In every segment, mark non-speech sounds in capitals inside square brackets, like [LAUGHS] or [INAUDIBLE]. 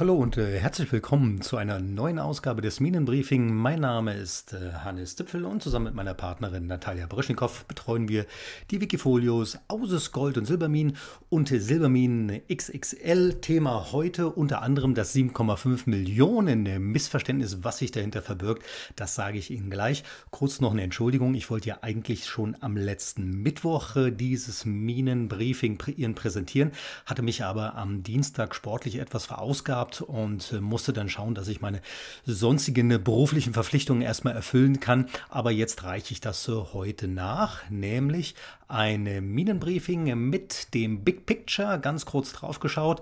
Hallo und äh, herzlich willkommen zu einer neuen Ausgabe des Minenbriefing. Mein Name ist äh, Hannes Zipfel und zusammen mit meiner Partnerin Natalia Brischnikow betreuen wir die Wikifolios Auses Gold und Silberminen und Silberminen XXL. Thema heute unter anderem das 7,5 Millionen Missverständnis, was sich dahinter verbirgt. Das sage ich Ihnen gleich. Kurz noch eine Entschuldigung. Ich wollte ja eigentlich schon am letzten Mittwoch äh, dieses Minenbriefing pr Ihnen präsentieren, hatte mich aber am Dienstag sportlich etwas verausgabt gehabt und äh, musste dann schauen, dass ich meine sonstigen äh, beruflichen Verpflichtungen erstmal erfüllen kann. Aber jetzt reiche ich das äh, heute nach, nämlich ein Minenbriefing mit dem Big Picture, ganz kurz drauf geschaut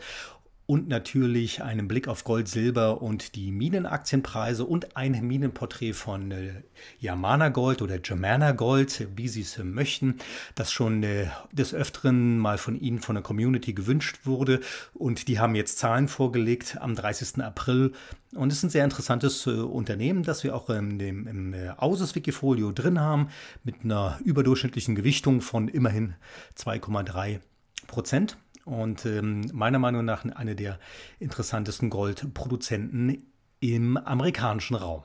und natürlich einen Blick auf Gold, Silber und die Minenaktienpreise und ein Minenporträt von äh, Yamana Gold oder Germana Gold, wie Sie es äh, möchten, das schon äh, des Öfteren mal von Ihnen von der Community gewünscht wurde. Und die haben jetzt Zahlen vorgelegt am 30. April. Und es ist ein sehr interessantes Unternehmen, das wir auch im, dem, im äh, Auses Wikifolio drin haben, mit einer überdurchschnittlichen Gewichtung von immerhin 2,3 Prozent und ähm, meiner Meinung nach eine der interessantesten Goldproduzenten im amerikanischen Raum.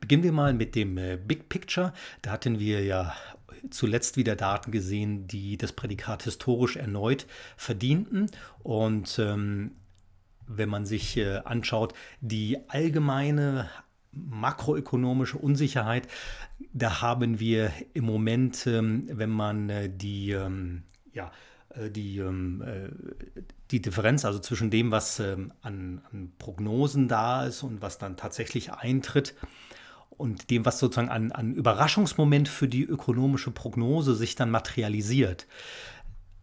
Beginnen wir mal mit dem äh, Big Picture. Da hatten wir ja zuletzt wieder Daten gesehen, die das Prädikat historisch erneut verdienten. Und ähm, wenn man sich äh, anschaut, die allgemeine makroökonomische Unsicherheit, da haben wir im Moment, ähm, wenn man äh, die ähm, ja, äh, die, ähm, äh, die Differenz, also zwischen dem, was ähm, an, an, Prognosen da ist und was dann tatsächlich eintritt, und dem, was sozusagen an, an Überraschungsmoment für die ökonomische Prognose sich dann materialisiert,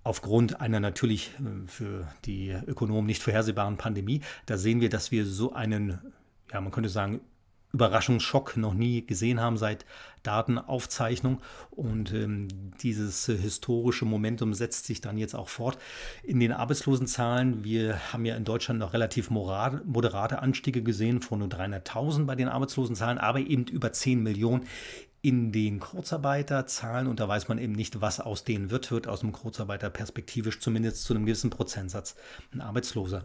aufgrund einer natürlich äh, für die Ökonomen nicht vorhersehbaren Pandemie, da sehen wir, dass wir so einen, ja, man könnte sagen, Überraschungsschock noch nie gesehen haben seit Datenaufzeichnung. Und ähm, dieses äh, historische Momentum setzt sich dann jetzt auch fort. In den Arbeitslosenzahlen, wir haben ja in Deutschland noch relativ moderate Anstiege gesehen von nur 300.000 bei den Arbeitslosenzahlen, aber eben über 10 Millionen in den Kurzarbeiterzahlen und da weiß man eben nicht, was aus denen wird, wird aus dem Kurzarbeiter perspektivisch zumindest zu einem gewissen Prozentsatz ein Arbeitsloser.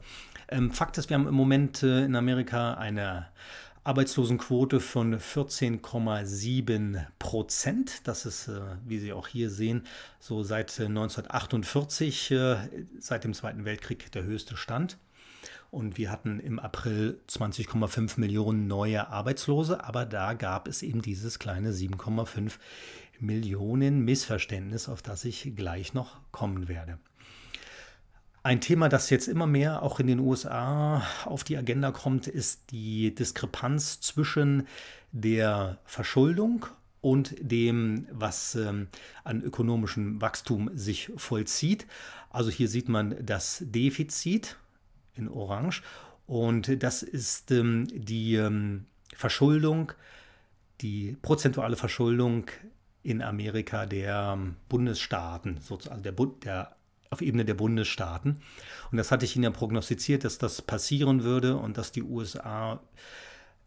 Ähm, Fakt ist, wir haben im Moment äh, in Amerika eine Arbeitslosenquote von 14,7 Prozent. Das ist, äh, wie Sie auch hier sehen, so seit 1948, äh, äh, seit dem Zweiten Weltkrieg der höchste Stand. Und wir hatten im April 20,5 Millionen neue Arbeitslose, aber da gab es eben dieses kleine 7,5 Millionen Missverständnis, auf das ich gleich noch kommen werde. Ein Thema, das jetzt immer mehr auch in den USA auf die Agenda kommt, ist die Diskrepanz zwischen der Verschuldung und dem, was ähm, an ökonomischem Wachstum sich vollzieht. Also hier sieht man das Defizit in Orange und das ist ähm, die ähm, Verschuldung, die prozentuale Verschuldung in Amerika der ähm, Bundesstaaten, also der, Bu der auf Ebene der Bundesstaaten. Und das hatte ich Ihnen ja prognostiziert, dass das passieren würde und dass die USA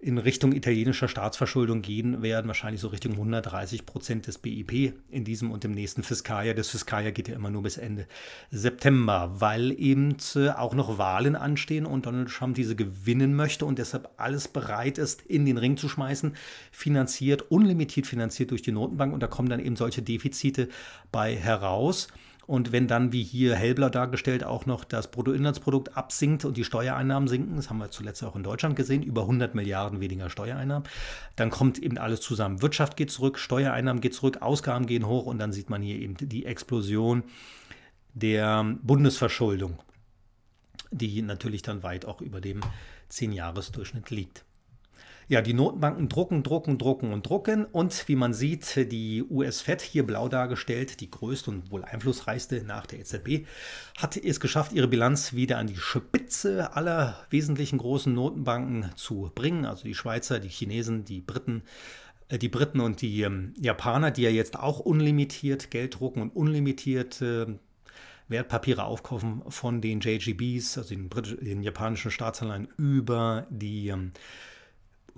in Richtung italienischer Staatsverschuldung gehen werden, wahrscheinlich so Richtung 130 Prozent des BIP in diesem und dem nächsten Fiskaljahr. Das Fiskaljahr geht ja immer nur bis Ende September, weil eben äh, auch noch Wahlen anstehen und Donald Trump diese gewinnen möchte und deshalb alles bereit ist, in den Ring zu schmeißen, finanziert, unlimitiert finanziert durch die Notenbank und da kommen dann eben solche Defizite bei heraus. Und wenn dann, wie hier Helbler dargestellt, auch noch das Bruttoinlandsprodukt absinkt und die Steuereinnahmen sinken, das haben wir zuletzt auch in Deutschland gesehen, über 100 Milliarden weniger Steuereinnahmen, dann kommt eben alles zusammen. Wirtschaft geht zurück, Steuereinnahmen geht zurück, Ausgaben gehen hoch und dann sieht man hier eben die Explosion der Bundesverschuldung, die natürlich dann weit auch über dem 10-Jahres-Durchschnitt liegt. Ja, die Notenbanken drucken, drucken, drucken und drucken. Und wie man sieht, die US-Fed, hier blau dargestellt, die größte und wohl einflussreichste nach der EZB, hat es geschafft, ihre Bilanz wieder an die Spitze aller wesentlichen großen Notenbanken zu bringen. Also die Schweizer, die Chinesen, die Briten, äh, die Briten und die ähm, Japaner, die ja jetzt auch unlimitiert Geld drucken und unlimitiert äh, Wertpapiere aufkaufen von den JGBs, also den, den japanischen Staatsanleihen, über die ähm,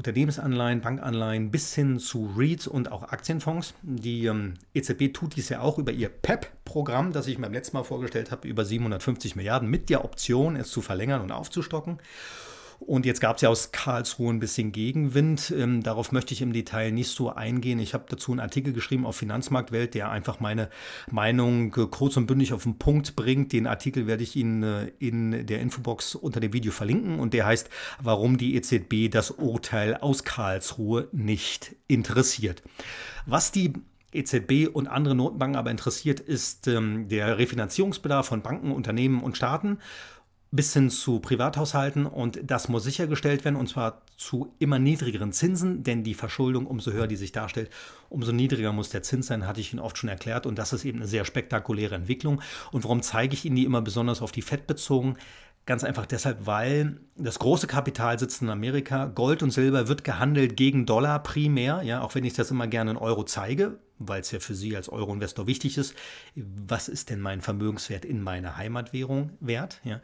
Unternehmensanleihen, Bankanleihen bis hin zu REITs und auch Aktienfonds. Die ähm, EZB tut dies ja auch über ihr PEP-Programm, das ich mir beim letzten Mal vorgestellt habe, über 750 Milliarden mit der Option, es zu verlängern und aufzustocken. Und jetzt gab es ja aus Karlsruhe ein bisschen Gegenwind. Ähm, darauf möchte ich im Detail nicht so eingehen. Ich habe dazu einen Artikel geschrieben auf Finanzmarktwelt, der einfach meine Meinung äh, kurz und bündig auf den Punkt bringt. Den Artikel werde ich Ihnen äh, in der Infobox unter dem Video verlinken und der heißt, warum die EZB das Urteil aus Karlsruhe nicht interessiert. Was die EZB und andere Notenbanken aber interessiert, ist ähm, der Refinanzierungsbedarf von Banken, Unternehmen und Staaten bis hin zu Privathaushalten und das muss sichergestellt werden und zwar zu immer niedrigeren Zinsen, denn die Verschuldung, umso höher die sich darstellt, umso niedriger muss der Zins sein, hatte ich Ihnen oft schon erklärt und das ist eben eine sehr spektakuläre Entwicklung. Und warum zeige ich Ihnen die immer besonders auf die Fett bezogen? Ganz einfach deshalb, weil das große Kapital sitzt in Amerika. Gold und Silber wird gehandelt gegen Dollar primär, ja, auch wenn ich das immer gerne in Euro zeige, weil es ja für Sie als Euro-Investor wichtig ist. Was ist denn mein Vermögenswert in meiner Heimatwährung wert? Ja.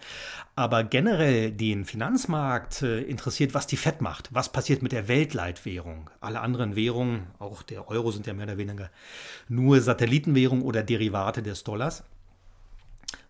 Aber generell den Finanzmarkt äh, interessiert, was die FED macht. Was passiert mit der Weltleitwährung? Alle anderen Währungen, auch der Euro, sind ja mehr oder weniger nur Satellitenwährung oder Derivate des Dollars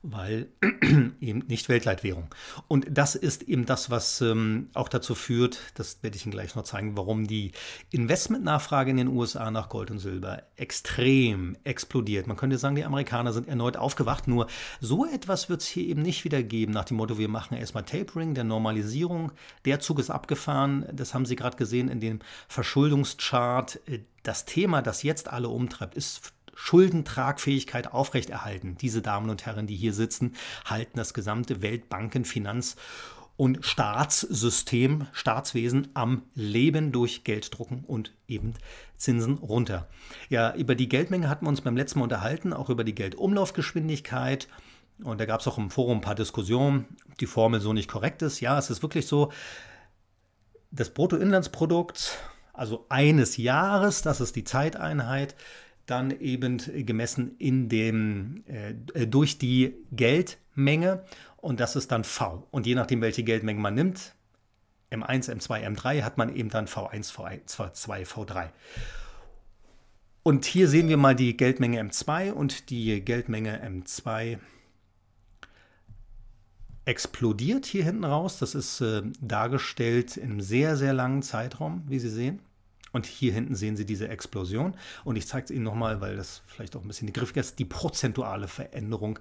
weil [CLEARS THROAT] eben nicht Weltleitwährung. Und das ist eben das, was ähm, auch dazu führt, das werde ich Ihnen gleich noch zeigen, warum die Investmentnachfrage in den USA nach Gold und Silber extrem explodiert. Man könnte sagen, die Amerikaner sind erneut aufgewacht, nur so etwas wird es hier eben nicht wieder geben, nach dem Motto, wir machen erstmal Tapering, der Normalisierung. Der Zug ist abgefahren, das haben Sie gerade gesehen in dem Verschuldungschart. Das Thema, das jetzt alle umtreibt, ist Schuldentragfähigkeit aufrechterhalten. Diese Damen und Herren, die hier sitzen, halten das gesamte Weltbanken-, Finanz- und Staatssystem, Staatswesen am Leben durch Gelddrucken und eben Zinsen runter. Ja, über die Geldmenge hatten wir uns beim letzten Mal unterhalten, auch über die Geldumlaufgeschwindigkeit. Und da gab es auch im Forum ein paar Diskussionen, ob die Formel so nicht korrekt ist. Ja, es ist wirklich so, das Bruttoinlandsprodukt, also eines Jahres, das ist die Zeiteinheit, dann eben gemessen in dem, äh, äh, durch die Geldmenge und das ist dann V. Und je nachdem, welche Geldmenge man nimmt, M1, M2, M3, hat man eben dann V1, V1 V2, V3. Und hier sehen wir mal die Geldmenge M2 und die Geldmenge M2 explodiert hier hinten raus. Das ist äh, dargestellt im sehr, sehr langen Zeitraum, wie Sie sehen. Und hier hinten sehen Sie diese Explosion. Und ich zeige es Ihnen nochmal, weil das vielleicht auch ein bisschen die Griffig ist, die prozentuale Veränderung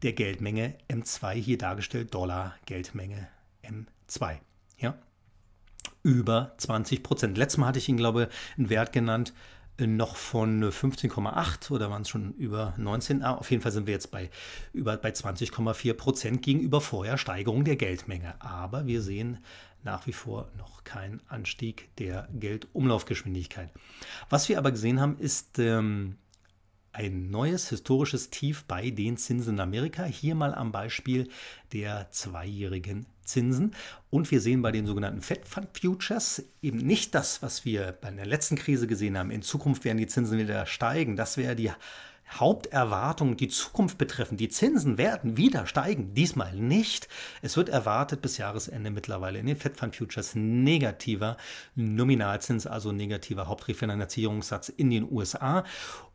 der Geldmenge M2 hier dargestellt, Dollar Geldmenge M2. Ja? Über 20 Prozent. Letztes Mal hatte ich Ihnen, glaube ich, einen Wert genannt, äh, noch von 15,8 äh, oder waren es schon über 19? Ah, auf jeden Fall sind wir jetzt bei, über, bei 20,4 Prozent gegenüber vorher Steigerung der Geldmenge. Aber wir sehen nach wie vor noch kein Anstieg der Geldumlaufgeschwindigkeit. Was wir aber gesehen haben, ist ähm, ein neues historisches Tief bei den Zinsen in Amerika. Hier mal am Beispiel der zweijährigen Zinsen. Und wir sehen bei den sogenannten Fed Fund Futures eben nicht das, was wir bei der letzten Krise gesehen haben. In Zukunft werden die Zinsen wieder steigen. Das wäre die Haupterwartungen die Zukunft betreffen, die Zinsen werden wieder steigen, diesmal nicht. Es wird erwartet bis Jahresende mittlerweile in den Fed Fund Futures negativer Nominalzins, also negativer Hauptrefinanzierungssatz in den USA.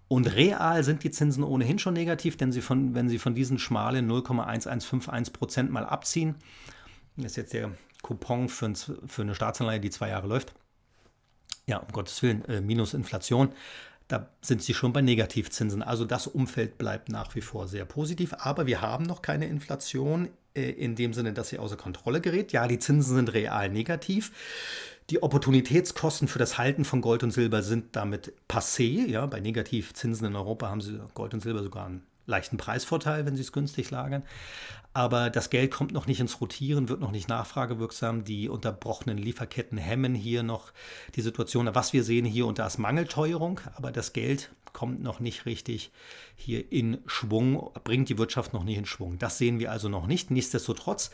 Und real sind die Zinsen ohnehin schon negativ, denn sie von, wenn sie von diesen schmalen 0,1151 Prozent mal abziehen, das ist jetzt der Coupon für, ein, für eine Staatsanleihe, die zwei Jahre läuft, ja, um Gottes Willen, äh, minus Inflation, da sind sie schon bei Negativzinsen. Also das Umfeld bleibt nach wie vor sehr positiv, aber wir haben noch keine Inflation äh, in dem Sinne, dass sie außer Kontrolle gerät. Ja, die Zinsen sind real negativ. Die Opportunitätskosten für das Halten von Gold und Silber sind damit passé. Ja, bei Negativzinsen in Europa haben sie Gold und Silber sogar einen leichten Preisvorteil, wenn sie es günstig lagern aber das Geld kommt noch nicht ins Rotieren, wird noch nicht nachfragewirksam. Die unterbrochenen Lieferketten hemmen hier noch die Situation. Was wir sehen hier und da ist Mangelteuerung, aber das Geld kommt noch nicht richtig hier in Schwung, bringt die Wirtschaft noch nicht in Schwung. Das sehen wir also noch nicht. Nichtsdestotrotz,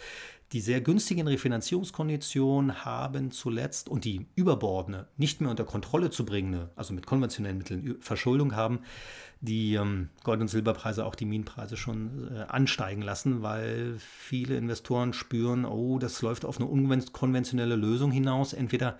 die sehr günstigen Refinanzierungskonditionen haben zuletzt und die überbordene, nicht mehr unter Kontrolle zu bringende, also mit konventionellen Mitteln Verschuldung haben, die ähm, Gold- und Silberpreise, auch die Minenpreise schon äh, ansteigen lassen, weil weil viele Investoren spüren, oh, das läuft auf eine unkonventionelle Lösung hinaus. Entweder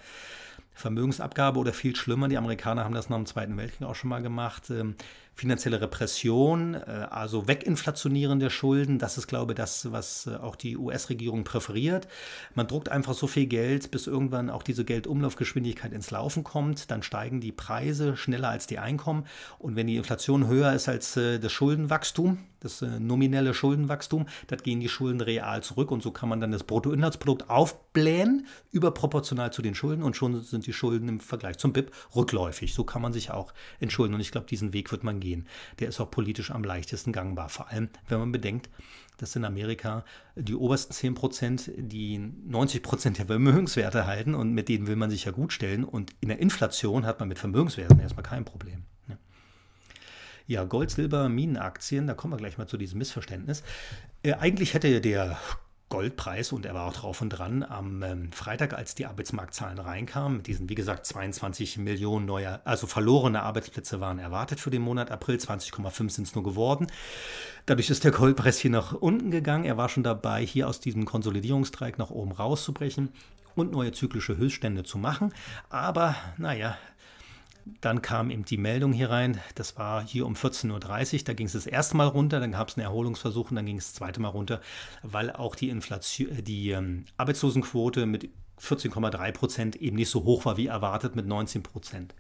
Vermögensabgabe oder viel schlimmer, die Amerikaner haben das nach dem Zweiten Weltkrieg auch schon mal gemacht, ähm, finanzielle Repression, äh, also Weginflationieren der Schulden. Das ist, glaube ich, das, was äh, auch die US-Regierung präferiert. Man druckt einfach so viel Geld, bis irgendwann auch diese Geldumlaufgeschwindigkeit ins Laufen kommt. Dann steigen die Preise schneller als die Einkommen. Und wenn die Inflation höher ist als äh, das Schuldenwachstum, das nominelle Schuldenwachstum, dann gehen die Schulden real zurück. Und so kann man dann das Bruttoinlandsprodukt aufbauen aufblähen, überproportional zu den Schulden und schon sind die Schulden im Vergleich zum BIP rückläufig. So kann man sich auch entschulden und ich glaube, diesen Weg wird man gehen. Der ist auch politisch am leichtesten gangbar, vor allem wenn man bedenkt, dass in Amerika die obersten 10 Prozent die 90 Prozent der Vermögenswerte halten und mit denen will man sich ja gut stellen und in der Inflation hat man mit Vermögenswerten erstmal kein Problem. Ne? Ja, Gold, Silber, Minenaktien, da kommen wir gleich mal zu diesem Missverständnis. Äh, eigentlich hätte der Goldpreis und er war auch drauf und dran. Am ähm, Freitag, als die Arbeitsmarktzahlen reinkamen, mit diesen, wie gesagt, 22 Millionen neuer, also verlorene Arbeitsplätze waren erwartet für den Monat April, 20,5 sind es nur geworden. Dadurch ist der Goldpreis hier nach unten gegangen. Er war schon dabei, hier aus diesem Konsolidierungsdreieck nach oben rauszubrechen und neue zyklische Höchststände zu machen. Aber naja, dann kam eben die Meldung hier rein, das war hier um 14.30 Uhr, da ging es das erste Mal runter, dann gab es einen Erholungsversuch und dann ging es das zweite Mal runter, weil auch die, Inflation, äh, die ähm, Arbeitslosenquote mit 14,3 Prozent eben nicht so hoch war wie erwartet mit 19 Prozent.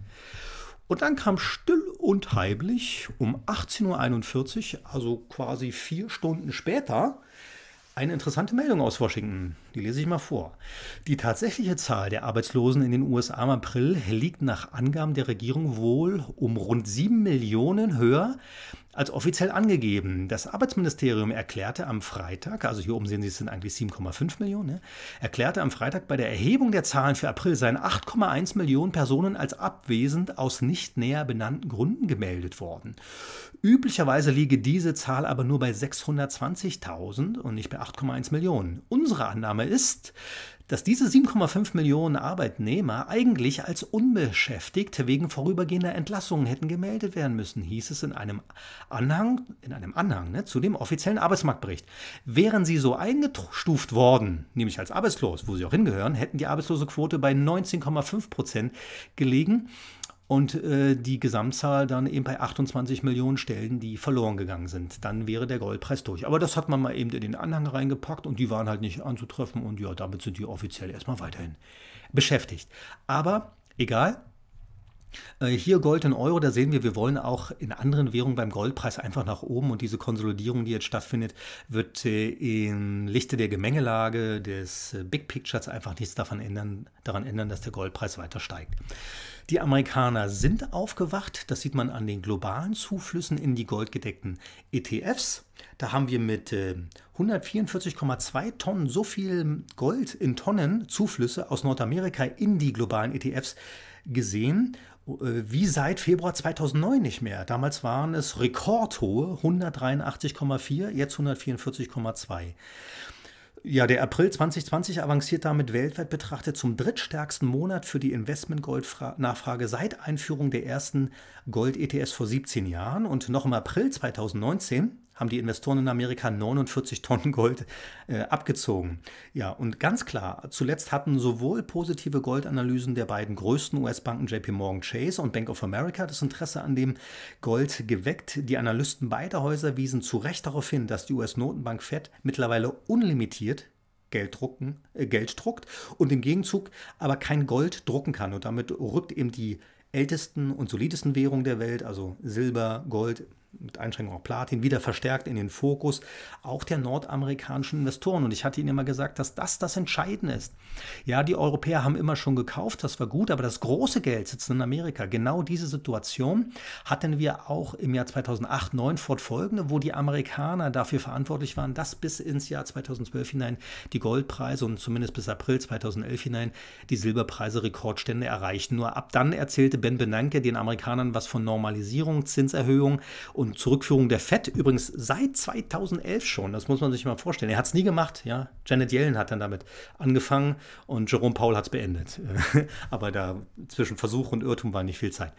Und dann kam still und heimlich um 18.41 Uhr, also quasi vier Stunden später, eine interessante Meldung aus Washington. Die lese ich mal vor. Die tatsächliche Zahl der Arbeitslosen in den USA im April liegt nach Angaben der Regierung wohl um rund 7 Millionen höher als offiziell angegeben. Das Arbeitsministerium erklärte am Freitag, also hier oben sehen Sie, es sind eigentlich 7,5 Millionen, ne? erklärte am Freitag bei der Erhebung der Zahlen für April seien 8,1 Millionen Personen als abwesend aus nicht näher benannten Gründen gemeldet worden. Üblicherweise liege diese Zahl aber nur bei 620.000 und nicht bei 8,1 Millionen. Unsere Annahme Annahme ist, dass diese 7,5 Millionen Arbeitnehmer eigentlich als unbeschäftigt wegen vorübergehender Entlassungen hätten gemeldet werden müssen, hieß es in einem Anhang, in einem Anhang ne, zu dem offiziellen Arbeitsmarktbericht. Wären sie so eingestuft worden, nämlich als arbeitslos, wo sie auch hingehören, hätten die Arbeitslosequote bei 19,5 Prozent gelegen und äh, die Gesamtzahl dann eben bei 28 Millionen Stellen, die verloren gegangen sind. Dann wäre der Goldpreis durch. Aber das hat man mal eben in den Anhang reingepackt und die waren halt nicht anzutreffen und ja, damit sind die offiziell erstmal weiterhin beschäftigt. Aber egal, äh, hier Gold in Euro, da sehen wir, wir wollen auch in anderen Währungen beim Goldpreis einfach nach oben und diese Konsolidierung, die jetzt stattfindet, wird äh, im Lichte der Gemengelage des äh, Big Pictures einfach nichts davon ändern, daran ändern, dass der Goldpreis weiter steigt. Die Amerikaner sind aufgewacht. Das sieht man an den globalen Zuflüssen in die goldgedeckten ETFs. Da haben wir mit 144,2 äh, Tonnen so viel Gold in Tonnen Zuflüsse aus Nordamerika in die globalen ETFs gesehen äh, wie seit Februar 2009 nicht mehr. Damals waren es rekordhohe 183,4, jetzt 144,2. Ja, der April 2020 avanciert damit weltweit betrachtet zum drittstärksten Monat für die Investment-Gold-Nachfrage seit Einführung der ersten Gold-ETS vor 17 Jahren. Und noch im April 2019 haben die Investoren in Amerika 49 Tonnen Gold äh, abgezogen. Ja, und ganz klar, zuletzt hatten sowohl positive Goldanalysen der beiden größten US-Banken JP Morgan Chase und Bank of America das Interesse an dem Gold geweckt. Die Analysten beider Häuser wiesen zu Recht darauf hin, dass die US-Notenbank Fed mittlerweile unlimitiert Geld, drucken, äh, Geld druckt und im Gegenzug aber kein Gold drucken kann. Und damit rückt eben die ältesten und solidesten Währungen der Welt, also Silber, Gold, mit Einschränkung auch Platin, wieder verstärkt in den Fokus auch der nordamerikanischen Investoren. Und ich hatte Ihnen immer gesagt, dass das das Entscheidende ist. Ja, die Europäer haben immer schon gekauft, das war gut, aber das große Geld sitzt in Amerika. Genau diese Situation hatten wir auch im Jahr 2008, 2009 fortfolgende, wo die Amerikaner dafür verantwortlich waren, dass bis ins Jahr 2012 hinein die Goldpreise und zumindest bis April 2011 hinein die Silberpreise Rekordstände erreichten. Nur ab dann erzählte Ben Benanke den Amerikanern was von Normalisierung, Zinserhöhung und und Zurückführung der FED übrigens seit 2011 schon. Das muss man sich mal vorstellen. Er hat es nie gemacht. Ja? Janet Yellen hat dann damit angefangen und Jerome Paul hat es beendet. [LAUGHS] Aber da zwischen Versuch und Irrtum war nicht viel Zeit.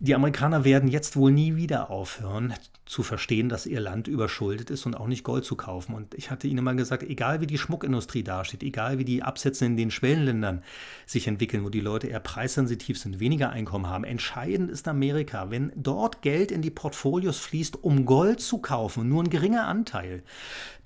Die Amerikaner werden jetzt wohl nie wieder aufhören, zu verstehen, dass ihr Land überschuldet ist und auch nicht Gold zu kaufen. Und ich hatte ihnen mal gesagt, egal wie die Schmuckindustrie dasteht, egal wie die Absätze in den Schwellenländern sich entwickeln, wo die Leute eher preissensitiv sind, weniger Einkommen haben, entscheidend ist Amerika. Wenn dort Geld in die Portfolios fließt, um Gold zu kaufen, nur ein geringer Anteil,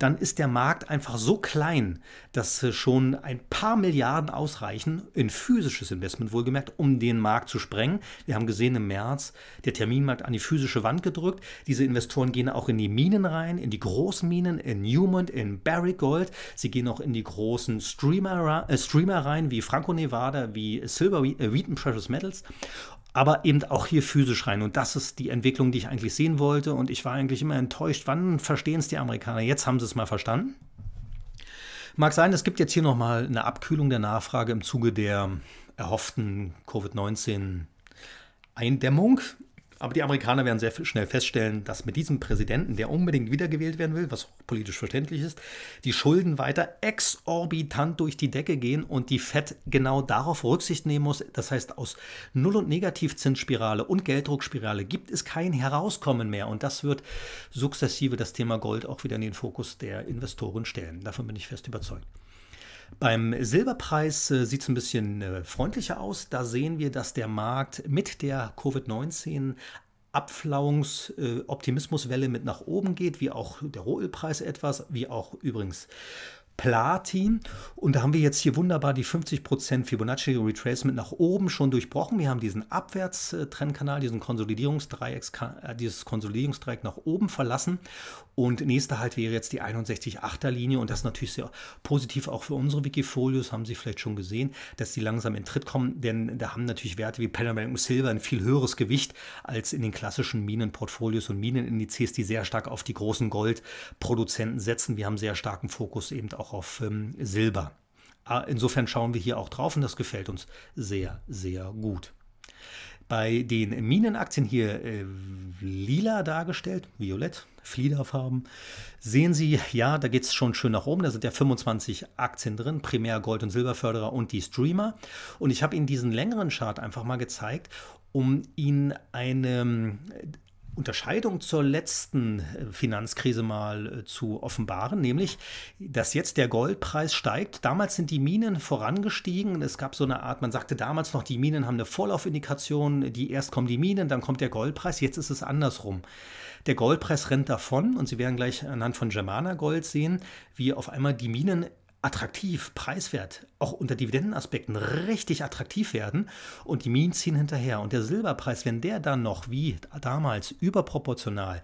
dann ist der Markt einfach so klein, dass äh, schon ein paar Milliarden ausreichen, in physisches Investment wohlgemerkt, um den Markt zu sprengen. Wir haben gesehen im März, der Terminmarkt an die physische Wand gedrückt. Diese Investoren gehen auch in die Minen rein, in die großen Minen, in Newmont, in Barrick Gold. Sie gehen auch in die großen Streamer, äh, Streamer rein, wie Franco-Nevada, wie Silver, äh, Wheaton Precious Metals aber eben auch hier physisch rein. Und das ist die Entwicklung, die ich eigentlich sehen wollte. Und ich war eigentlich immer enttäuscht, wann verstehen es die Amerikaner? Jetzt haben sie es mal verstanden. Mag sein, es gibt jetzt hier nochmal eine Abkühlung der Nachfrage im Zuge der erhofften Covid-19-Eindämmung. Aber die Amerikaner werden sehr schnell feststellen, dass mit diesem Präsidenten, der unbedingt wiedergewählt werden will, was auch politisch verständlich ist, die Schulden weiter exorbitant durch die Decke gehen und die FED genau darauf Rücksicht nehmen muss. Das heißt, aus Null- und Negativzinsspirale und Gelddruckspirale gibt es kein Herauskommen mehr. Und das wird sukzessive das Thema Gold auch wieder in den Fokus der Investoren stellen. Davon bin ich fest überzeugt. Beim Silberpreis äh, sieht es ein bisschen äh, freundlicher aus. Da sehen wir, dass der Markt mit der Covid-19 Abflauungsoptimismuswelle äh, mit nach oben geht, wie auch der Rohölpreis etwas, wie auch übrigens Platin. Und da haben wir jetzt hier wunderbar die 50% Fibonacci Retracement nach oben schon durchbrochen. Wir haben diesen Abwärtstrendkanal, diesen Konsolidierungsdreieck, äh, dieses Konsolidierungsdreieck nach oben verlassen. Und nächster Halt wäre jetzt die 61,8er Linie. Und das ist natürlich sehr positiv auch für unsere Wikifolios, haben Sie vielleicht schon gesehen, dass die langsam in Tritt kommen. Denn da haben natürlich Werte wie Panamerican und Silver ein viel höheres Gewicht als in den klassischen Minenportfolios und Minenindizes, die sehr stark auf die großen Goldproduzenten setzen. Wir haben sehr starken Fokus eben auch auf ähm, Silber. Ah, insofern schauen wir hier auch drauf und das gefällt uns sehr, sehr gut. Bei den Minenaktien hier äh, lila dargestellt, violett, Fliederfarben, sehen Sie, ja, da geht es schon schön nach oben. Da sind ja 25 Aktien drin, Primär-, Gold- und Silberförderer und die Streamer. Und ich habe Ihnen diesen längeren Chart einfach mal gezeigt, um Ihnen eine, Unterscheidung zur letzten äh, Finanzkrise mal äh, zu offenbaren, nämlich, dass jetzt der Goldpreis steigt. Damals sind die Minen vorangestiegen. Es gab so eine Art, man sagte damals noch, die Minen haben eine Vorlaufindikation. Die erst kommen die Minen, dann kommt der Goldpreis. Jetzt ist es andersrum. Der Goldpreis rennt davon und Sie werden gleich anhand von Germana Gold sehen, wie auf einmal die Minen attraktiv, preiswert, auch unter Dividendenaspekten richtig attraktiv werden und die Minen ziehen hinterher. Und der Silberpreis, wenn der dann noch wie damals überproportional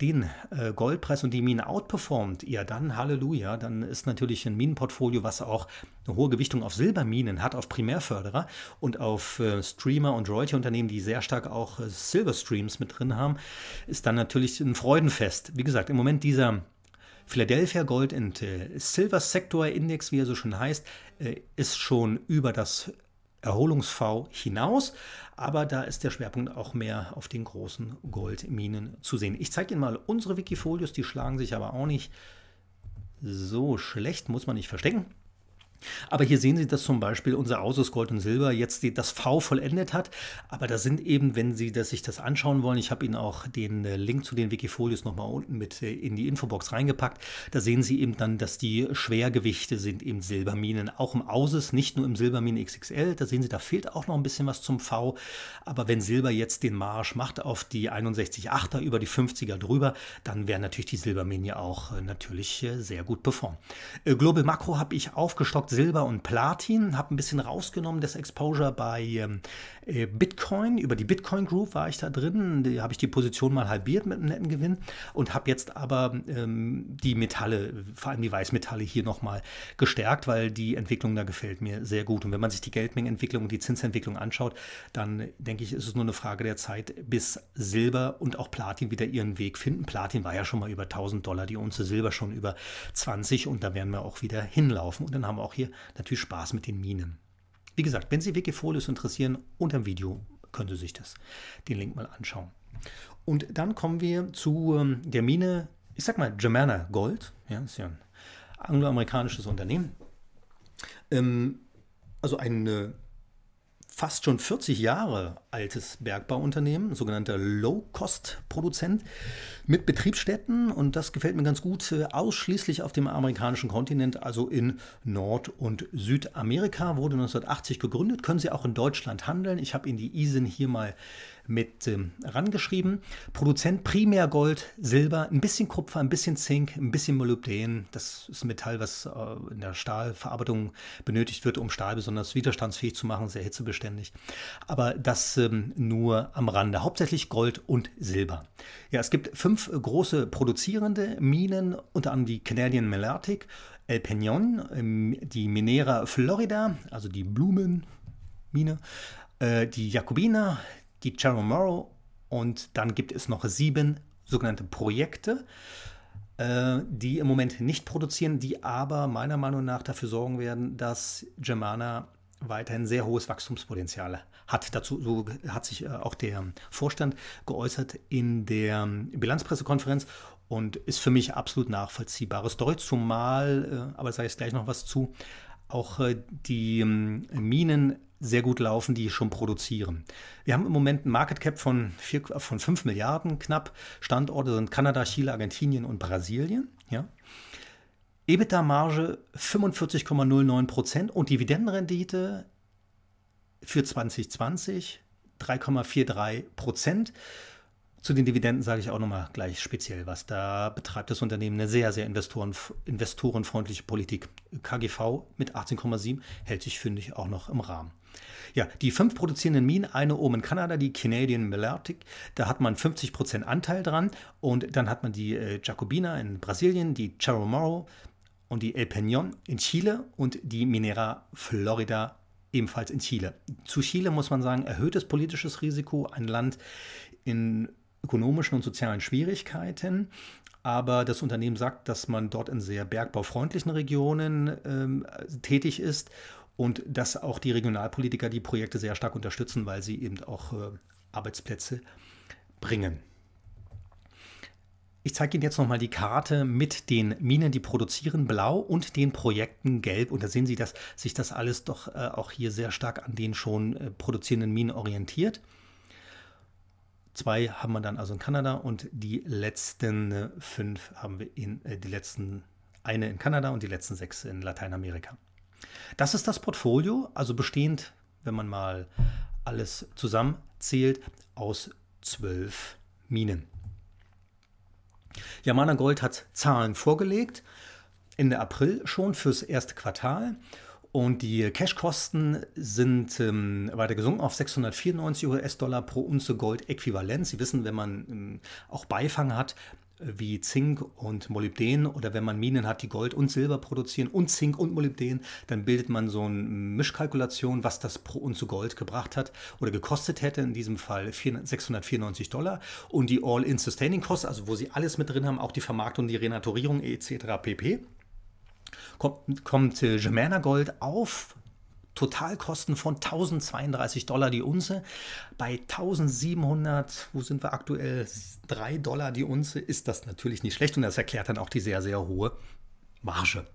den äh, Goldpreis und die Minen outperformt, ja dann Halleluja, dann ist natürlich ein Minenportfolio, was auch eine hohe Gewichtung auf Silberminen hat, auf Primärförderer und auf äh, Streamer und Royalty-Unternehmen, die sehr stark auch äh, Silverstreams mit drin haben, ist dann natürlich ein Freudenfest. Wie gesagt, im Moment dieser Philadelphia Gold and äh, Silver Sector Index, wie er so schön heißt, äh, ist schon über das Erholungs-V hinaus, aber da ist der Schwerpunkt auch mehr auf den großen Goldminen zu sehen. Ich zeige Ihnen mal unsere Wikifolios, die schlagen sich aber auch nicht so schlecht, muss man nicht verstecken. Aber hier sehen Sie, dass zum Beispiel unser Asus Gold und Silber jetzt die, das V vollendet hat. Aber da sind eben, wenn Sie das, sich das anschauen wollen, ich habe Ihnen auch den äh, Link zu den Wikifolios nochmal unten mit äh, in die Infobox reingepackt. Da sehen Sie eben dann, dass die Schwergewichte sind im Silberminen. Auch im Asus, nicht nur im Silberminen XXL. Da sehen Sie, da fehlt auch noch ein bisschen was zum V. Aber wenn Silber jetzt den Marsch macht auf die 61,8er über die 50er drüber, dann werden natürlich die Silberminen ja auch äh, natürlich sehr gut performen. Global Makro habe ich aufgestockt Silber und Platin, habe ein bisschen rausgenommen das Exposure bei ähm, äh, Bitcoin. Über die Bitcoin Group war ich da drin, da habe ich die Position mal halbiert mit einem netten Gewinn und habe jetzt aber ähm, die Metalle, vor allem die Weißmetalle hier nochmal gestärkt, weil die Entwicklung da gefällt mir sehr gut. Und wenn man sich die Geldmengenentwicklung und die Zinsentwicklung anschaut, dann denke ich, ist es nur eine Frage der Zeit, bis Silber und auch Platin wieder ihren Weg finden. Platin war ja schon mal über 1000 Dollar, die Unze Silber schon über 20 und da werden wir auch wieder hinlaufen. Und dann haben wir auch hier hier natürlich Spaß mit den Minen. Wie gesagt, wenn Sie Wikifolios interessieren, unter dem Video können Sie sich das, den Link mal anschauen. Und dann kommen wir zu ähm, der Mine, ich sag mal Germana Gold, ja, ist ja ein angloamerikanisches Unternehmen. Ähm, also ein äh, fast schon 40 Jahre altes Bergbauunternehmen, sogenannter Low-Cost-Produzent mit Betriebsstätten und das gefällt mir ganz gut, äh, ausschließlich auf dem amerikanischen Kontinent, also in Nord- und Südamerika, wurde 1980 gegründet, können Sie auch in Deutschland handeln. Ich habe Ihnen die ISIN hier mal mit ähm, rangeschrieben. Produzent primär Gold, Silber, ein bisschen Kupfer, ein bisschen Zink, ein bisschen Molybdän. Das ist ein Metall, was äh, in der Stahlverarbeitung benötigt wird, um Stahl besonders widerstandsfähig zu machen, sehr hitzebeständig. Aber das ähm, nur am Rande. Hauptsächlich Gold und Silber. Ja, es gibt fünf fünf große produzierende Minen, unter anderem die Canadian Malartic, El Peñon, ähm, die Minera Florida, also die Blumenmine, äh, die Jakobina, die Charomaro und dann gibt es noch sieben sogenannte Projekte, äh, die im Moment nicht produzieren, die aber meiner Meinung nach dafür sorgen werden, dass Germana weiterhin sehr hohes Wachstumspotenzial hat. Dazu so hat sich äh, auch der Vorstand geäußert in der Bilanzpressekonferenz und ist für mich absolut nachvollziehbares Deutsch, zumal, äh, aber sage ich gleich noch was zu, auch äh, die ähm, Minen sehr gut laufen, die schon produzieren. Wir haben im Moment ein Market Cap von, vier, von 5 Milliarden knapp. Standorte sind Kanada, Chile, Argentinien und Brasilien. Ja, EBITDA-Marge 45,09% und Dividendenrendite für 2020 3,43%. Zu den Dividenden sage ich auch nochmal gleich speziell was. Da betreibt das Unternehmen eine sehr, sehr Investoren, investorenfreundliche Politik. KGV mit 18,7 hält sich, finde ich, auch noch im Rahmen. Ja, die fünf produzierenden Minen, eine oben in Kanada, die Canadian Malartic, da hat man 50% Anteil dran. Und dann hat man die äh, Jacobina in Brasilien, die Charomaro und die El Peñón in Chile und die Minera Florida ebenfalls in Chile. Zu Chile muss man sagen, erhöhtes politisches Risiko, ein Land in ökonomischen und sozialen Schwierigkeiten. Aber das Unternehmen sagt, dass man dort in sehr bergbaufreundlichen Regionen ähm, tätig ist und dass auch die Regionalpolitiker die Projekte sehr stark unterstützen, weil sie eben auch äh, Arbeitsplätze bringen. Ich zeige Ihnen jetzt nochmal die Karte mit den Minen, die produzieren blau und den Projekten gelb. Und da sehen Sie, dass sich das alles doch äh, auch hier sehr stark an den schon äh, produzierenden Minen orientiert. Zwei haben wir dann also in Kanada und die letzten äh, fünf haben wir in äh, die letzten eine in Kanada und die letzten sechs in Lateinamerika. Das ist das Portfolio, also bestehend, wenn man mal alles zusammenzählt, aus zwölf Minen. Yamana Gold hat Zahlen vorgelegt, Ende April schon fürs erste Quartal. Und die Cashkosten sind ähm, weiter gesunken auf 694 US-Dollar pro Unze Gold äquivalent. Sie wissen, wenn man ähm, auch Beifang hat, wie Zink und Molybden oder wenn man Minen hat, die Gold und Silber produzieren und Zink und Molybden, dann bildet man so eine Mischkalkulation, was das pro und zu Gold gebracht hat oder gekostet hätte, in diesem Fall 694 Dollar und die All-in Sustaining cost also wo sie alles mit drin haben, auch die Vermarktung, die Renaturierung etc. pp. Kommt, kommt Germana äh, Gold auf Totalkosten von 1032 Dollar die Unze. Bei 1700, wo sind wir aktuell? 3 Dollar die Unze ist das natürlich nicht schlecht und das erklärt dann auch die sehr, sehr hohe Marge.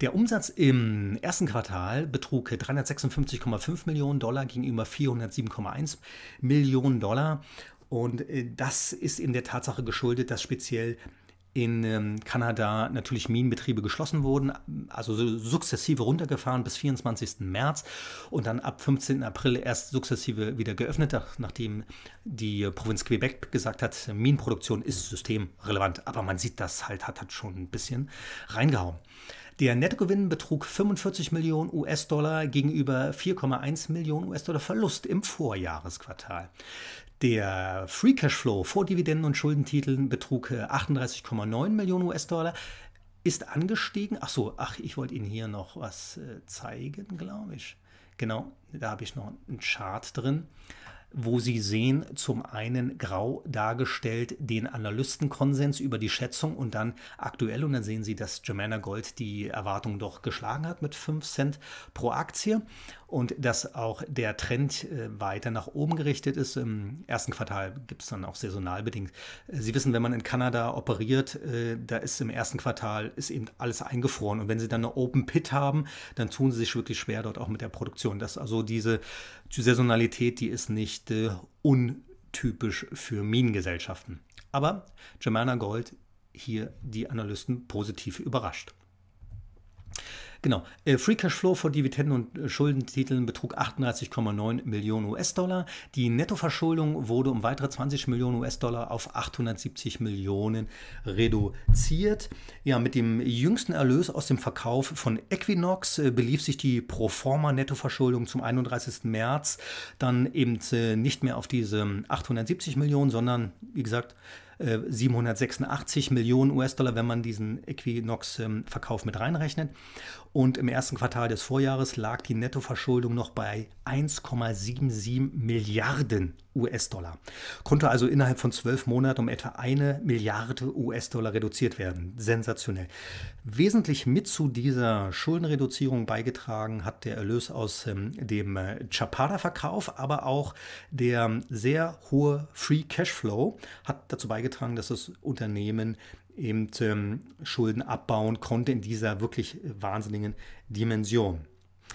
Der Umsatz im ersten Quartal betrug 356,5 Millionen Dollar gegenüber 407,1 Millionen Dollar. Und äh, das ist in der Tatsache geschuldet, dass speziell in ähm, Kanada natürlich Minenbetriebe geschlossen wurden, also sukzessive runtergefahren bis 24. März und dann ab 15. April erst sukzessive wieder geöffnet, nachdem die Provinz Quebec gesagt hat, Minenproduktion ist systemrelevant. Aber man sieht, das halt hat, hat schon ein bisschen reingehauen. Der Nettogewinn betrug 45 Millionen US-Dollar gegenüber 4,1 Millionen US-Dollar Verlust im Vorjahresquartal. Der Free Cash Flow vor Dividenden und Schuldentiteln betrug 38,9 äh, Millionen US-Dollar, ist angestiegen. Ach so, ach, ich wollte Ihnen hier noch was äh, zeigen, glaube ich. Genau, da habe ich noch einen Chart drin, wo Sie sehen, zum einen grau dargestellt den Analystenkonsens über die Schätzung und dann aktuell. Und dann sehen Sie, dass Germana Gold die Erwartung doch geschlagen hat mit 5 Cent pro Aktie und dass auch der Trend äh, weiter nach oben gerichtet ist. Im ersten Quartal gibt es dann auch saisonal bedingt. Äh, Sie wissen, wenn man in Kanada operiert, äh, da ist im ersten Quartal ist eben alles eingefroren und wenn Sie dann eine Open Pit haben, dann tun Sie sich wirklich schwer dort auch mit der Produktion. Das also diese Saisonalität, die ist nicht untypisch für Minengesellschaften. Aber Germana Gold hier die Analysten positiv überrascht. Genau. Äh, Free Cash Flow vor Dividenden und äh, Schuldentiteln betrug 38,9 Millionen US-Dollar. Die Nettoverschuldung wurde um weitere 20 Millionen US-Dollar auf 870 Millionen reduziert. Ja, mit dem jüngsten Erlös aus dem Verkauf von Equinox äh, belief sich die Proforma Nettoverschuldung zum 31. März dann eben nicht mehr auf diese 870 Millionen, sondern wie gesagt 786 äh, Millionen US-Dollar, wenn man diesen Equinox-Verkauf ähm, mit reinrechnet. Und im ersten Quartal des Vorjahres lag die Nettoverschuldung noch bei 1,77 Milliarden US-Dollar. Konnte also innerhalb von zwölf Monaten um etwa eine Milliarde US-Dollar reduziert werden. Sensationell. Wesentlich mit zu dieser Schuldenreduzierung beigetragen hat der Erlös aus ähm, dem äh, Chapada-Verkauf, aber auch der sehr hohe Free Cashflow hat dazu beigetragen, dass das Unternehmen eben ähm, Schulden abbauen konnte in dieser wirklich äh, wahnsinnigen Dimension.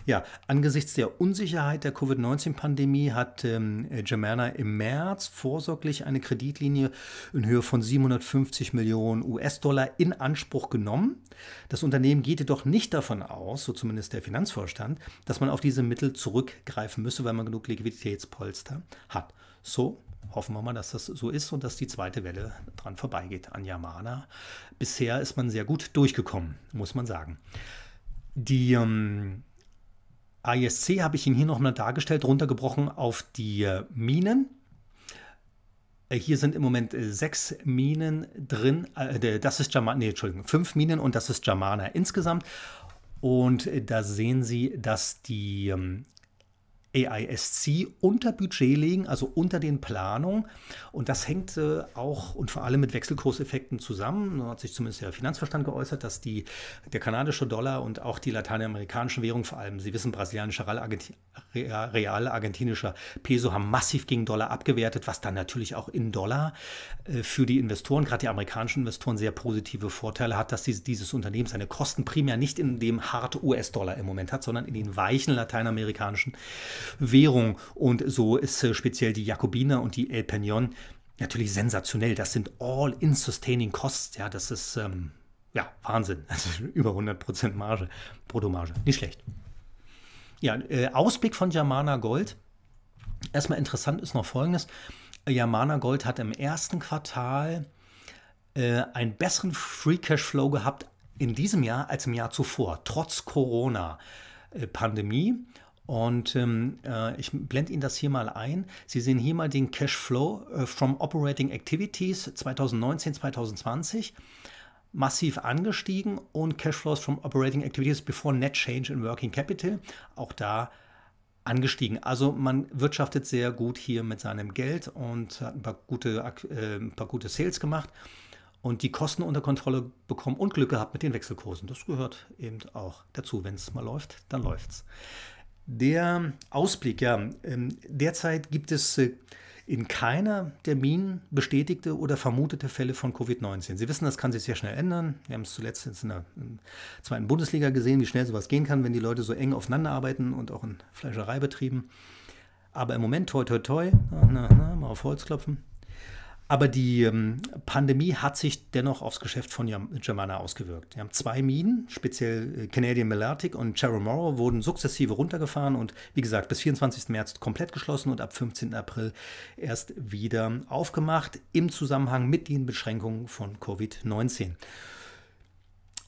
Ja, angesichts der Unsicherheit der Covid-19-Pandemie hat ähm, Germana im März vorsorglich eine Kreditlinie in Höhe von 750 Millionen US-Dollar in Anspruch genommen. Das Unternehmen geht jedoch nicht davon aus, so zumindest der Finanzvorstand, dass man auf diese Mittel zurückgreifen müsse, weil man genug Liquiditätspolster hat. So hoffen wir mal, dass das so ist und dass die zweite Welle dran vorbeigeht an Yamana. Bisher ist man sehr gut durchgekommen, muss man sagen. Die ähm, AESC habe ich Ihnen hier nochmal dargestellt, runtergebrochen auf die äh, Minen. Äh, hier sind im Moment äh, sechs Minen drin. Das ist Jamana, nee, Entschuldigung, fünf Minen und das ist Jamana insgesamt. Und da sehen Sie, dass die ähm, AISC unter Budget legen, also unter den Planungen. Und das hängt äh, auch und vor allem mit Wechselkurseffekten zusammen. Da hat sich zumindest der Finanzverstand geäußert, dass die, der kanadische Dollar und auch die lateinamerikanischen Währungen, vor allem, Sie wissen, brasilianischer Real, Argenti Real argentinischer Peso, haben massiv gegen Dollar abgewertet, was dann natürlich auch in Dollar äh, für die Investoren, gerade die amerikanischen Investoren, sehr positive Vorteile hat, dass dieses Unternehmen seine Kosten primär nicht in dem harten US-Dollar im Moment hat, sondern in den weichen lateinamerikanischen Währung und so ist äh, speziell die Jakobiner und die El Peñon natürlich sensationell. Das sind all-in-sustaining Costs, ja, das ist ähm, ja Wahnsinn. [LAUGHS] Also über 100% Marge, Bruttomarge, nicht schlecht. Ja, äh, Ausblick von Germana Gold. Erstmal interessant ist noch Folgendes. Germana Gold hat im ersten Quartal äh, einen besseren Free Cash Flow gehabt in diesem Jahr als im Jahr zuvor, trotz Corona-Pandemie. Äh, und ähm, äh, ich blende Ihnen das hier mal ein. Sie sehen hier mal den Cashflow äh, from Operating Activities 2019, 2020 massiv angestiegen und Cashflows from Operating Activities before Net Change in Working Capital auch da angestiegen. Also man wirtschaftet sehr gut hier mit seinem Geld und hat ein paar gute, äh, ein paar gute Sales gemacht und die Kosten unter Kontrolle bekommen und Glück gehabt mit den Wechselkursen. Das gehört eben auch dazu. Wenn es mal läuft, dann läuft es. Der Ausblick, ja. Ähm, derzeit gibt es äh, in keiner Termin bestätigte oder vermutete Fälle von Covid-19. Sie wissen, das kann sich sehr schnell ändern. Wir haben es zuletzt jetzt in der zweiten Bundesliga gesehen, wie schnell sowas gehen kann, wenn die Leute so eng aufeinander arbeiten und auch in Fleischereibetrieben. Aber im Moment, toi, toi, toi, na, na, mal auf Holz klopfen, aber die ähm, Pandemie hat sich dennoch aufs Geschäft von Germana ausgewirkt. Ja, zwei Minen, speziell äh, Canadian Malartic und Cheromoro, wurden sukzessive runtergefahren und wie gesagt bis 24. März komplett geschlossen und ab 15. April erst wieder aufgemacht im Zusammenhang mit den Beschränkungen von Covid-19.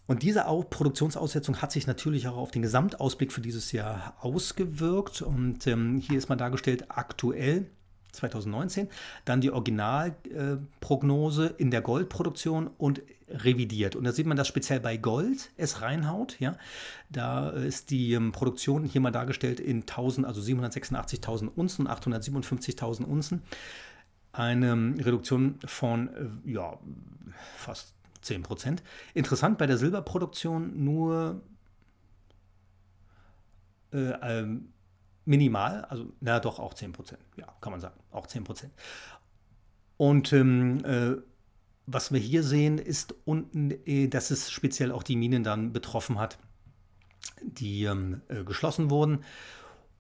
Und diese Produktionsaussetzung hat sich natürlich auch auf den Gesamtausblick für dieses Jahr ausgewirkt. Und ähm, hier ist mal dargestellt, aktuell 2019, dann die Originalprognose äh, in der Goldproduktion und revidiert. Und da sieht man, dass speziell bei Gold es reinhaut. Ja? Da ist die ähm, Produktion hier mal dargestellt in 1000, also 786.000 Unzen, 857.000 Unzen. Eine ähm, Reduktion von äh, ja, fast 10 Interessant bei der Silberproduktion nur äh, ähm, minimal, also na doch auch 10 Prozent, ja, kann man sagen, auch 10 Prozent. Und ähm, äh, was wir hier sehen, ist unten, äh, dass es speziell auch die Minen dann betroffen hat, die ähm, äh, geschlossen wurden.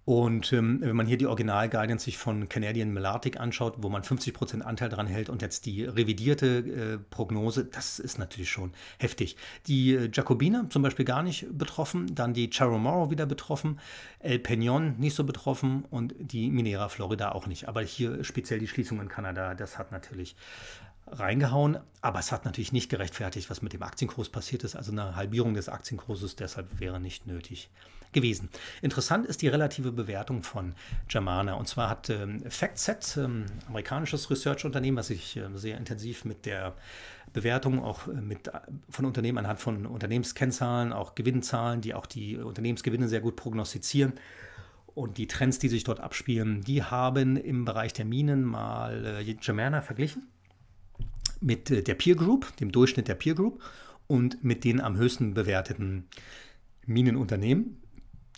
Und ähm, wenn man hier die Original-Guidance sich von Canadian Melartic anschaut, wo man 50% Anteil dran hält und jetzt die revidierte äh, Prognose, das ist natürlich schon heftig. Die äh, Jacobiner zum Beispiel gar nicht betroffen, dann die Charomaro wieder betroffen, El Peñon nicht so betroffen und die Minera Florida auch nicht. Aber hier speziell die Schließung in Kanada, das hat natürlich reingehauen, aber es hat natürlich nicht gerechtfertigt, was mit dem Aktienkurs passiert ist. Also eine Halbierung des Aktienkurses deshalb wäre nicht nötig gewesen. Interessant ist die relative Bewertung von Germana. Und zwar hat ähm, FactSet, ähm, amerikanisches Research-Unternehmen, was sich äh, sehr intensiv mit der Bewertung auch äh, mit, äh, von Unternehmen anhand von Unternehmenskennzahlen, auch Gewinnzahlen, die auch die Unternehmensgewinne sehr gut prognostizieren, und die Trends, die sich dort abspielen, die haben im Bereich der Minen mal äh, Germana verglichen mit äh, der Peer Group, dem Durchschnitt der Peer Group und mit den am höchsten bewerteten Minenunternehmen.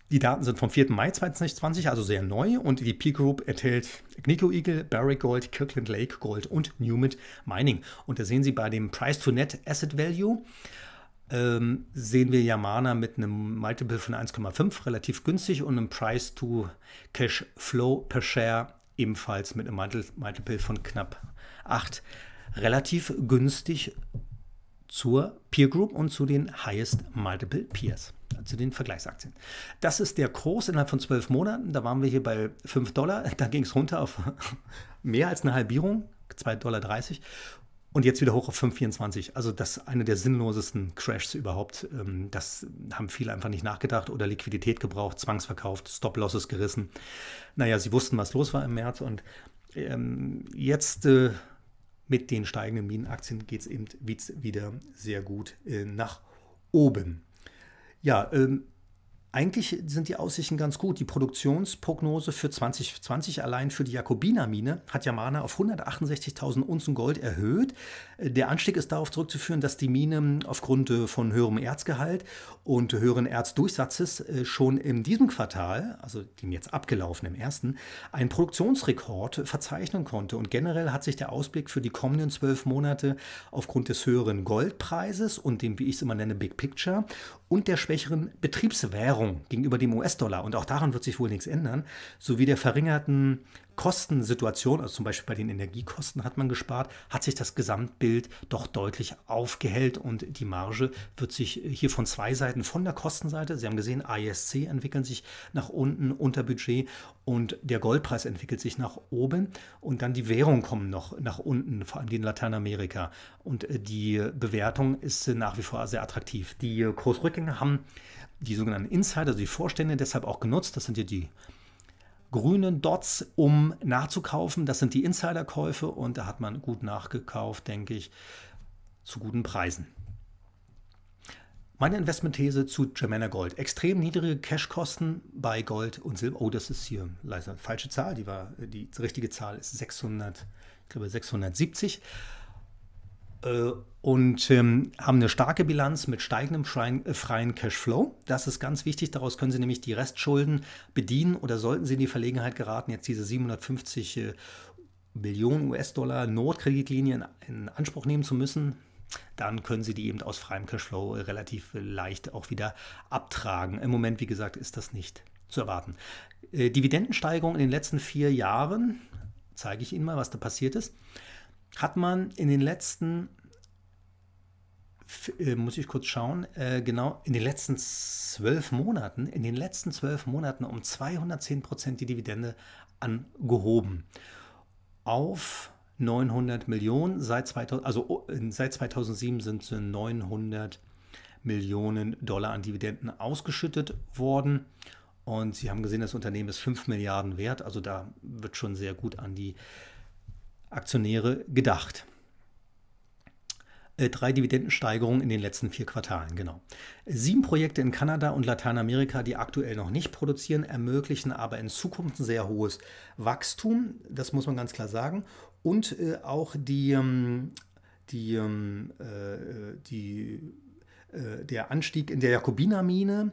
Die Daten sind vom 4. Mai 2020, also sehr neu, und die P-Group enthält Gnico Eagle, Barrick Gold, Kirkland Lake Gold und Newmont Mining. Und da sehen Sie bei dem Price-to-Net Asset Value, ähm, sehen wir Yamana mit einem Multiple von 1,5 relativ günstig und einem Price-to-Cash Flow per Share ebenfalls mit einem Multiple von knapp 8 relativ günstig zur Peer Group und zu den Highest Multiple Peers, zu also den Vergleichsaktien. Das ist der Kurs innerhalb von zwölf Monaten. Da waren wir hier bei 5 Dollar. Da ging es runter auf [LAUGHS] mehr als eine Halbierung, 2,30 Dollar. Und jetzt wieder hoch auf 5,24. Also das ist eine der sinnlosesten Crashs überhaupt. Ähm, das haben viele einfach nicht nachgedacht oder Liquidität gebraucht, zwangsverkauft, Stop-Losses gerissen. Naja, sie wussten, was los war im März und ähm, jetzt äh, mit den steigenden Minenaktien geht es eben wieder sehr gut äh, nach oben. Ja, ähm, eigentlich sind die Aussichten ganz gut. Die Produktionsprognose für 2020 allein für die Jakobinermine hat Yamana auf 168.000 Unzen Gold erhöht. Der Anstieg ist darauf zurückzuführen, dass die Mine aufgrund äh, von höherem Erzgehalt und höheren Erzdurchsatzes äh, schon in diesem Quartal, also dem jetzt abgelaufenen ersten, einen Produktionsrekord verzeichnen konnte. Und generell hat sich der Ausblick für die kommenden zwölf Monate aufgrund des höheren Goldpreises und dem, wie ich es immer nenne, Big Picture und der schwächeren Betriebswährung Währung gegenüber dem US-Dollar, und auch daran wird sich wohl nichts ändern, sowie der verringerten Kostensituation, also zum Beispiel bei den Energiekosten hat man gespart, hat sich das Gesamtbild doch deutlich aufgehellt und die Marge wird sich hier von zwei Seiten, von der Kostenseite, Sie haben gesehen, ISC entwickeln sich nach unten unter Budget und der Goldpreis entwickelt sich nach oben und dann die Währungen kommen noch nach unten, vor allem die in Lateinamerika und äh, die Bewertung ist nach wie vor sehr attraktiv. Die Kursrückgänge haben die sogenannten Insider, also die Vorstände deshalb auch genutzt, das sind ja die grünen Dots, um nachzukaufen. Das sind die Insiderkäufe und da hat man gut nachgekauft, denke ich, zu guten Preisen. Meine Investmentthese zu Germana Gold. Extrem niedrige Cashkosten bei Gold und Silber. Oh, das ist hier leider falsche Zahl. Die, war, die richtige Zahl ist 600, ich glaube 670. Äh, und ähm, haben eine starke Bilanz mit steigendem äh, freien, Cashflow. Das ist ganz wichtig. Daraus können Sie nämlich die Restschulden bedienen oder sollten Sie in die Verlegenheit geraten, jetzt diese 750 Millionen äh, US-Dollar Notkreditlinien in Anspruch nehmen zu müssen, dann können Sie die eben aus freiem Cashflow relativ leicht auch wieder abtragen. Im Moment, wie gesagt, ist das nicht zu erwarten. Dividendensteigerung in den letzten vier Jahren, zeige ich Ihnen mal, was da passiert ist hat man in den letzten, äh, muss ich kurz schauen, äh, genau, in den letzten zwölf Monaten, in den letzten zwölf Monaten um 210 Prozent die Dividende angehoben. Auf 900 Millionen, seit 2000, also oh, seit 2007 sind 900 Millionen Dollar an Dividenden ausgeschüttet worden. Und Sie haben gesehen, das Unternehmen ist 5 Milliarden wert, also da wird schon sehr gut an die Aktionäre gedacht. Äh, drei Dividendensteigerungen in den letzten vier Quartalen, genau. Sieben Projekte in Kanada und Lateinamerika, die aktuell noch nicht produzieren, ermöglichen aber in Zukunft ein sehr hohes Wachstum, das muss man ganz klar sagen. Und äh, auch die, ähm, ähm, äh, die, äh, die der Anstieg in der Jakobinermine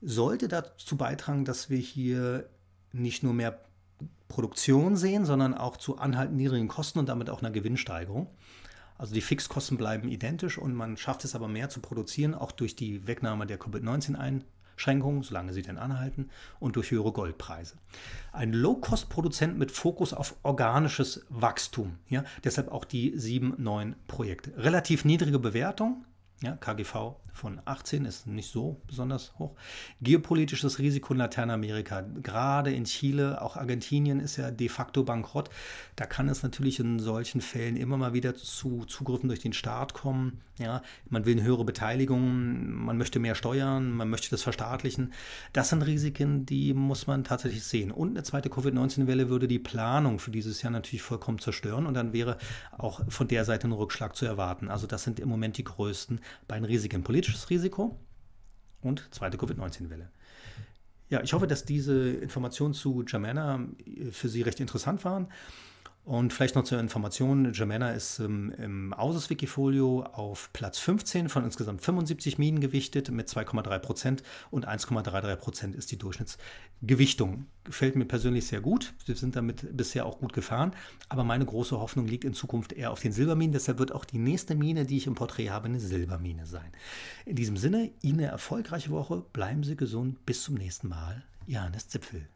sollte dazu beitragen, dass wir hier nicht nur mehr Produktion sehen, sondern auch zu anhaltend niedrigen Kosten und damit auch einer Gewinnsteigerung. Also die Fixkosten bleiben identisch und man schafft es aber mehr zu produzieren, auch durch die Wegnahme der Covid-19-Einschränkungen, solange sie denn anhalten, und durch höhere Goldpreise. Ein Low-Cost-Produzent mit Fokus auf organisches Wachstum. Ja, deshalb auch die sieben neuen Projekte. Relativ niedrige Bewertung, ja, KGV von 18 ist nicht so besonders hoch. Geopolitisches Risiko in Lateinamerika, gerade in Chile, auch Argentinien ist ja de facto bankrott. Da kann es natürlich in solchen Fällen immer mal wieder zu Zugriffen durch den Staat kommen. Ja, man will eine höhere Beteiligung, man möchte mehr Steuern, man möchte das verstaatlichen. Das sind Risiken, die muss man tatsächlich sehen. Und eine zweite Covid-19-Welle würde die Planung für dieses Jahr natürlich vollkommen zerstören und dann wäre auch von der Seite ein Rückschlag zu erwarten. Also das sind im Moment die größten beiden Risiken, politisches Risiko und zweite Covid-19-Welle. Ja, ich hoffe, dass diese Informationen zu Germana äh, für Sie recht interessant waren. Und vielleicht noch zur Information, Jemena ist ähm, im Ausus Wikifolio auf Platz 15 von insgesamt 75 Minen gewichtet mit 2,3% Prozent und 1,33% Prozent ist die Durchschnittsgewichtung. Gefällt mir persönlich sehr gut. Wir sind damit bisher auch gut gefahren, aber meine große Hoffnung liegt in Zukunft eher auf den Silberminen. Deshalb wird auch die nächste Mine, die ich im Porträt habe, eine Silbermine sein. In diesem Sinne, Ihnen eine erfolgreiche Woche, bleiben Sie gesund, bis zum nächsten Mal. Johannes Zipfel.